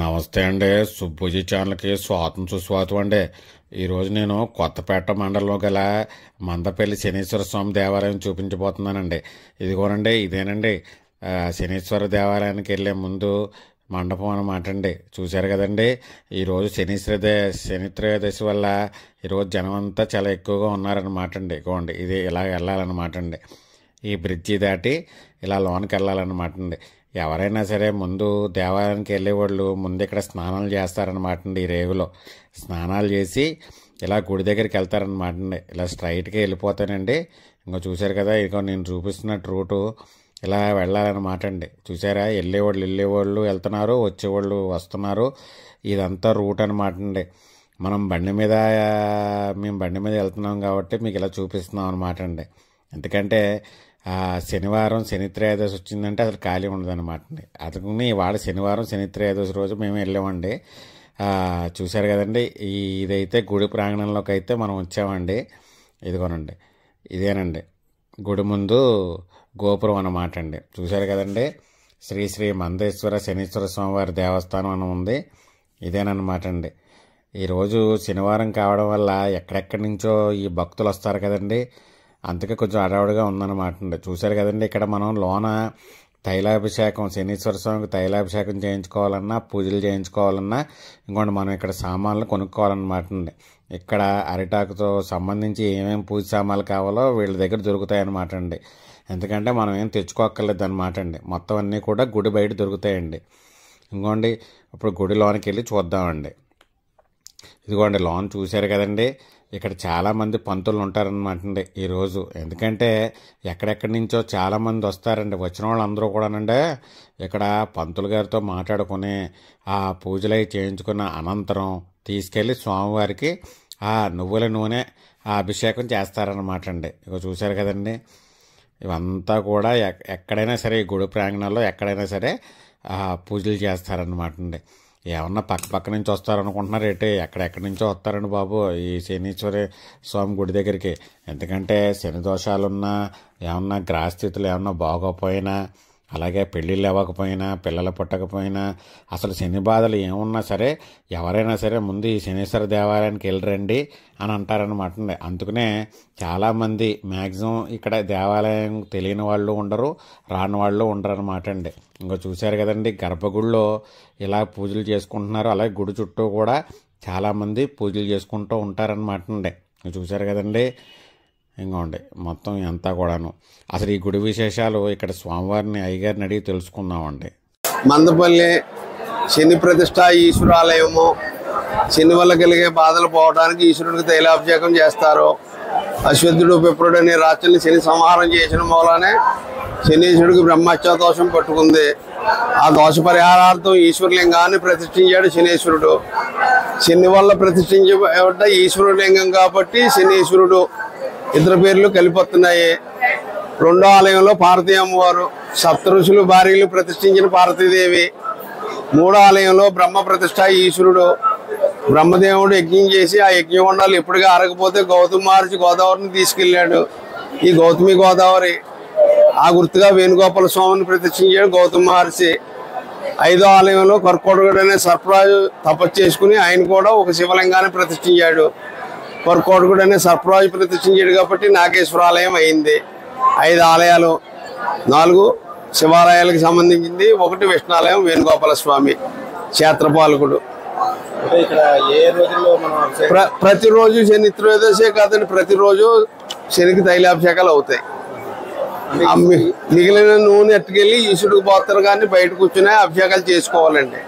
నమస్తే అండి సుబ్బుజీ ఛానల్కి స్వాతం సుస్వాతం అండి ఈరోజు నేను కొత్తపేట మండలంలో గల మందపల్లి శనీశ్వర స్వామి దేవాలయం చూపించబోతున్నానండి ఇదిగోనండి ఇదేనండి శనీశ్వర దేవాలయానికి వెళ్ళే ముందు మండపం అన్నమాట అండి చూశారు కదండి ఈరోజు దే శనిత్రయోదశి వల్ల ఈరోజు జనం అంతా చాలా ఎక్కువగా ఉన్నారనమాట అండి ఇదిగోండి ఇది ఇలా వెళ్ళాలన్నమాట అండి ఈ బ్రిడ్జి దాటి ఇలా లోనికి వెళ్ళాలన్నమాట అండి ఎవరైనా సరే ముందు దేవాలయానికి వెళ్ళేవాళ్ళు ముందు ఇక్కడ స్నానాలు చేస్తారనమాట అండి ఈ రేవులో స్నానాలు చేసి ఇలా గుడి దగ్గరికి వెళ్తారనమాట అండి ఇలా స్ట్రైట్గా వెళ్ళిపోతానండి ఇంకో చూశారు కదా ఇదిగో నేను చూపిస్తున్నట్టు రూటు ఇలా వెళ్ళాలన్నమాట అండి చూసారా వెళ్ళేవాళ్ళు వెళ్ళేవాళ్ళు వెళ్తున్నారు వచ్చేవాళ్ళు వస్తున్నారు ఇదంతా రూట్ అనమాట అండి మనం బండి మీద మేము బండి మీద వెళ్తున్నాం కాబట్టి మీకు ఇలా చూపిస్తున్నాం అనమాట అండి ఎందుకంటే ఆ శనివారం శనిత్రయోదశి వచ్చిందంటే అసలు ఖాళీ ఉండదన్నమాట అందుకని వాడు శనివారం త్రయోదశి రోజు మేము వెళ్ళామండి చూశారు కదండి ఇదైతే గుడి ప్రాంగణంలోకి అయితే మనం వచ్చామండి ఇదిగోనండి ఇదేనండి గుడి ముందు గోపురం అన్నమాట అండి చూశారు కదండి శ్రీ శ్రీ మందేశ్వర శనీశ్వర స్వామివారి దేవస్థానం అని ఉంది ఇదేనమాట అండి ఈరోజు శనివారం కావడం వల్ల ఎక్కడెక్కడి నుంచో ఈ భక్తులు వస్తారు కదండి అందుకే కొంచెం అడవుడిగా ఉందన్నమాట చూశారు కదండి ఇక్కడ మనం లోన తైలాభిషేకం శనీశ్వర స్వామికి తైలాభిషేకం చేయించుకోవాలన్నా పూజలు చేయించుకోవాలన్నా ఇంకోటి మనం ఇక్కడ సామాన్లు కొనుక్కోవాలన్నమాట అండి ఇక్కడ అరిటాకుతో సంబంధించి ఏమేమి పూజ సామాన్లు కావాలో వీళ్ళ దగ్గర దొరుకుతాయన్నమాట అండి ఎందుకంటే మనం ఏం తెచ్చుకోక్కర్లేదు అనమాట అండి మొత్తం అన్నీ కూడా గుడి బయట దొరుకుతాయండి ఇంకోండి ఇప్పుడు గుడి లోనికి వెళ్ళి చూద్దామండి ఇదిగోండి లోన్ చూశారు కదండి ఇక్కడ చాలామంది పంతులు ఉంటారనమాటండి ఈరోజు ఎందుకంటే ఎక్కడెక్కడి నుంచో చాలామంది వస్తారండి వచ్చిన వాళ్ళందరూ కూడానండి ఇక్కడ పంతులు గారితో మాట్లాడుకుని ఆ పూజలు అవి చేయించుకున్న అనంతరం తీసుకెళ్ళి స్వామివారికి ఆ నువ్వుల నూనె ఆ అభిషేకం చేస్తారనమాట అండి ఇక చూశారు కదండి ఇవంతా కూడా ఎక్కడైనా సరే ఈ గుడి ప్రాంగణంలో ఎక్కడైనా సరే పూజలు చేస్తారనమాట అండి ఏమన్నా పక్క పక్క నుంచి వస్తారనుకుంటున్నారు ఏంటి ఎక్కడెక్కడి నుంచో వస్తారండి బాబు ఈ శనీశ్వరి స్వామి గుడి దగ్గరికి ఎందుకంటే శని దోషాలున్నా ఏమన్నా గ్రహస్థితులు ఏమన్నా బాగోపోయినా అలాగే పెళ్ళిళ్ళు అవ్వకపోయినా పిల్లలు పుట్టకపోయినా అసలు శని బాధలు ఏమున్నా సరే ఎవరైనా సరే ముందు ఈ శనీశ్వర దేవాలయానికి వెళ్ళరండి అని అంటారనమాట అందుకనే చాలామంది మ్యాక్సిమం ఇక్కడ దేవాలయం తెలియని వాళ్ళు ఉండరు రాని వాళ్ళు ఉండరు అనమాట అండి ఇంకా చూశారు కదండి గర్భగుడిలో ఇలా పూజలు చేసుకుంటున్నారు అలాగే గుడి చుట్టూ కూడా చాలామంది పూజలు చేసుకుంటూ ఉంటారనమాట అండి చూశారు కదండి ఇంకోండి మొత్తం ఎంత కూడాను అసలు ఈ గుడి విశేషాలు ఇక్కడ స్వామివారిని అయ్యగారిని అడిగి తెలుసుకున్నామండి మందపల్లి శని ప్రతిష్ట ఈశ్వరాలయము శని వల్ల కలిగే బాధలు పోవడానికి ఈశ్వరుడికి తైలాభిషేకం చేస్తారు అశ్వద్ధుడు పిప్రుడు అనే రాత్రిని శని సంహారం చేసిన మూలానే శనీశ్వరుడికి బ్రహ్మత్య దోషం పట్టుకుంది ఆ దోష పరిహారార్థం ఈశ్వరలింగాన్ని ప్రతిష్ఠించాడు శనీశ్వరుడు శని వల్ల ప్రతిష్ఠించబడ్డ ఈశ్వరుడు లింగం కాబట్టి శనీశ్వరుడు ఇద్దరు పేర్లు కలిపొస్తున్నాయి రెండో ఆలయంలో పార్వతీ అమ్మవారు సప్తఋషులు భార్యలు ప్రతిష్ఠించిన పార్వతీదేవి మూడో ఆలయంలో బ్రహ్మ ప్రతిష్ట ఈశ్వరుడు బ్రహ్మదేవుడు యజ్ఞం చేసి ఆ యజ్ఞగుండాలు ఎప్పటికీ ఆరకపోతే గౌతమ మహర్షి గోదావరిని తీసుకెళ్ళాడు ఈ గౌతమి గోదావరి ఆ గుర్తుగా వేణుగోపాల స్వామిని ప్రతిష్ఠించాడు గౌతమ మహర్షి ఐదో ఆలయంలో కర్కోటగుడు అనే సర్పరాజు తపస్సు చేసుకుని ఆయన కూడా ఒక శివలింగాన్ని ప్రతిష్ఠించాడు వారు కోటగూడనే సర్పరాజు ప్రతిష్ఠించాడు కాబట్టి నాగేశ్వర ఆలయం అయింది ఐదు ఆలయాలు నాలుగు శివాలయాలకు సంబంధించింది ఒకటి విష్ణాలయం వేణుగోపాల స్వామి క్షేత్రపాలకుడు ప్రతిరోజు శని త్రయోదశే కాదండి ప్రతిరోజు శనికి తైలాభిషేకాలు అవుతాయి మిగిలిన నూనె ఎట్టుకెళ్ళి ఈశ్వరుడికి పోతారు కానీ బయట కూర్చునే అభిషేకాలు చేసుకోవాలండి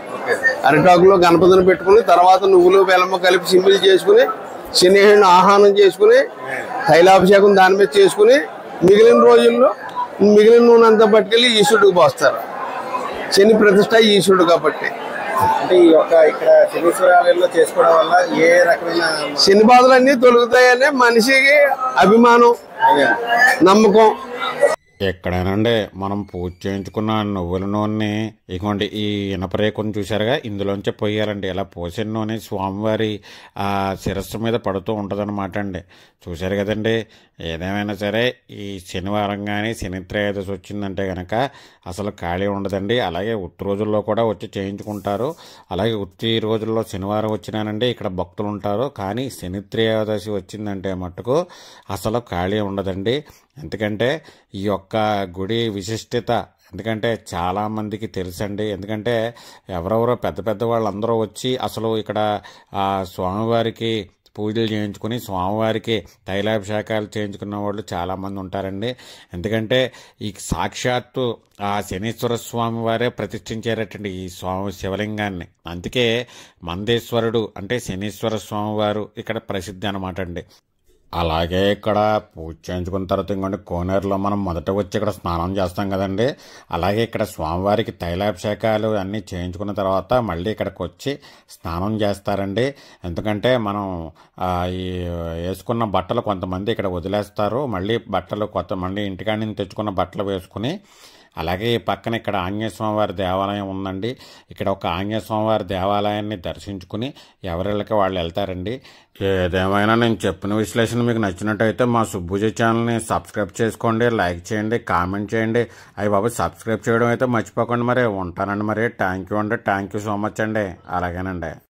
అరిటాకులో గణపతిని పెట్టుకుని తర్వాత నువ్వులు బెల్లము కలిపి సింపుల్ చేసుకుని శనిహిని ఆహ్వానం చేసుకుని తైలాభిషేకం దాని మీద చేసుకుని మిగిలిన రోజుల్లో మిగిలిన నూనె అంతా పట్టుకెళ్ళి ఈశ్వరుడికి పోస్తారు శని ప్రతిష్ట ఈశ్వరుడు కాబట్టి అంటే ఈ యొక్క ఇక్కడ చేసుకోవడం వల్ల ఏ రకమైన శని బాధలన్నీ తొలుగుతాయనే మనిషికి అభిమానం నమ్మకం ఎక్కడేనండి మనం పూజ చేయించుకున్న నువ్వుల నూనె ఇగోండి ఈ ఇనపరేకుని చూసారుగా ఇందులోంచి పోయాలండి ఇలా పోసిన నూనె స్వామివారి ఆ శిరస్సు మీద పడుతూ ఉంటుందన్నమాట అండి చూశారు కదండి ఏదేమైనా సరే ఈ శనివారం కానీ శనిత్రయోదశి వచ్చిందంటే కనుక అసలు ఖాళీ ఉండదండి అలాగే ఉత్తి రోజుల్లో కూడా వచ్చి చేయించుకుంటారు అలాగే ఉత్తి రోజుల్లో శనివారం వచ్చినానండి ఇక్కడ భక్తులు ఉంటారు కానీ శనిత్రయోదశి వచ్చిందంటే మట్టుకు అసలు ఖాళీ ఉండదండి ఎందుకంటే ఈ యొక్క ఒక్క గుడి విశిష్టత ఎందుకంటే చాలామందికి తెలుసండి ఎందుకంటే ఎవరెవరో పెద్ద పెద్ద వాళ్ళందరూ వచ్చి అసలు ఇక్కడ స్వామివారికి పూజలు చేయించుకుని స్వామివారికి తైలాభిషేకాలు చేయించుకున్న వాళ్ళు చాలామంది ఉంటారండి ఎందుకంటే ఈ సాక్షాత్తు ఆ శనీశ్వర స్వామి వారే ప్రతిష్ఠించారటండి ఈ స్వామి శివలింగాన్ని అందుకే మందేశ్వరుడు అంటే శనీశ్వర స్వామివారు ఇక్కడ ప్రసిద్ధి అనమాట అండి అలాగే ఇక్కడ పూజ చేయించుకున్న తర్వాత ఇంకోండి కోనేరులో మనం మొదట వచ్చి ఇక్కడ స్నానం చేస్తాం కదండి అలాగే ఇక్కడ స్వామివారికి తైలాభిషేకాలు అన్నీ చేయించుకున్న తర్వాత మళ్ళీ ఇక్కడికి వచ్చి స్నానం చేస్తారండి ఎందుకంటే మనం ఈ వేసుకున్న బట్టలు కొంతమంది ఇక్కడ వదిలేస్తారు మళ్ళీ బట్టలు కొత్త మళ్ళీ ఇంటికాడి నుంచి తెచ్చుకున్న బట్టలు వేసుకుని అలాగే ఈ పక్కన ఇక్కడ ఆంజనేయస్వామివారి దేవాలయం ఉందండి ఇక్కడ ఒక ఆంజనేయస్వామివారి దేవాలయాన్ని దర్శించుకుని ఎవరిళ్ళకి వాళ్ళు వెళ్తారండి ఏదేమైనా నేను చెప్పిన విశ్లేషణ మీకు నచ్చినట్టయితే మా సుబ్బుజ ఛానల్ని సబ్స్క్రైబ్ చేసుకోండి లైక్ చేయండి కామెంట్ చేయండి అవి బాబు సబ్స్క్రైబ్ చేయడం అయితే మర్చిపోకండి మరి ఉంటానండి మరి థ్యాంక్ యూ అండి థ్యాంక్ యూ సో మచ్ అండి అలాగేనండి